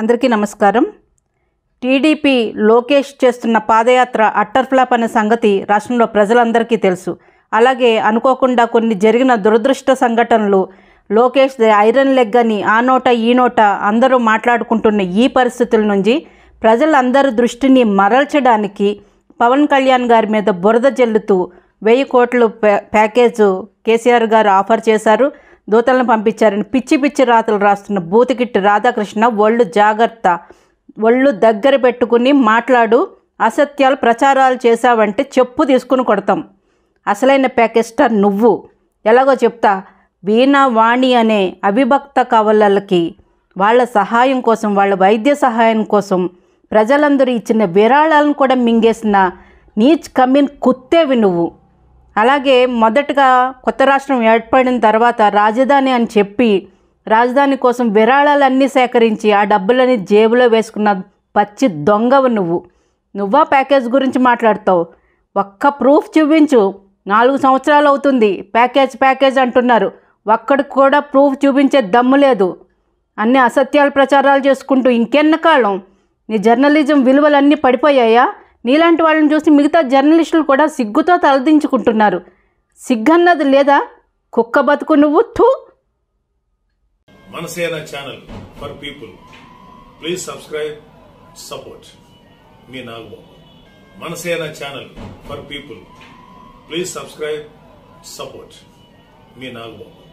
అందరికీ నమస్కారం టీడీపీ లోకేష్ చేస్తున్న పాదయాత్ర అట్టర్ఫ్లాప్ అనే సంగతి రాష్ట్రంలో ప్రజలందరికీ తెలుసు అలాగే అనుకోకుండా కొన్ని జరిగిన దురదృష్ట సంఘటనలు లోకేష్ ఐరన్ లెగ్ అని ఆ నోట ఈ నోట అందరూ మాట్లాడుకుంటున్న ఈ పరిస్థితుల నుంచి ప్రజలందరి దృష్టిని మరల్చడానికి పవన్ కళ్యాణ్ గారి మీద బురద జల్లుతూ వెయ్యి కోట్లు ప్యాకేజ్ కేసీఆర్ గారు ఆఫర్ చేశారు దూతలను పంపించారని పిచ్చి పిచ్చి రాతలు రాస్తున్న బూతికిట్టి రాధాకృష్ణ ఒళ్ళు జాగ్రత్త ఒళ్ళు దగ్గర పెట్టుకుని మాట్లాడు అసత్యాలు ప్రచారాలు చేశావంటే చెప్పు తీసుకుని కొడతాం అసలైన ప్యాకెస్టర్ నువ్వు ఎలాగో చెప్తా వీణా వాణి అనే అవిభక్త కవలలకి వాళ్ళ సహాయం కోసం వాళ్ళ వైద్య సహాయం కోసం ప్రజలందరూ ఇచ్చిన విరాళాలను కూడా మింగేసిన నీచ్ కమ్మిన్ కుత్తేవి నువ్వు అలాగే మొదటగా కొత్త రాష్ట్రం ఏర్పడిన తర్వాత రాజధాని అని చెప్పి రాజధాని కోసం విరాళాలన్నీ సేకరించి ఆ డబ్బులని జేబులో వేసుకున్న పచ్చి దొంగవు నువ్వు నువ్వా ప్యాకేజ్ గురించి మాట్లాడతావు ఒక్క ప్రూఫ్ చూపించు నాలుగు సంవత్సరాలు అవుతుంది ప్యాకేజ్ ప్యాకేజ్ అంటున్నారు ఒక్కడికి కూడా ప్రూఫ్ చూపించే దమ్ము లేదు అన్ని అసత్యాలు ప్రచారాలు చేసుకుంటూ ఇంకెన్న కాలం నీ జర్నలిజం విలువలన్నీ పడిపోయాయా నీలాంటి వాళ్ళని చూసి మిగతా జర్నలిస్టులు కూడా సిగ్గుతో తలదించుకుంటున్నారు సిగ్గన్నది లేదా కుక్క బతుకు నువ్వు థూ Manasena channel for people please subscribe support మీ Nagababu Manasena channel for people please subscribe support మీ నాగబాబు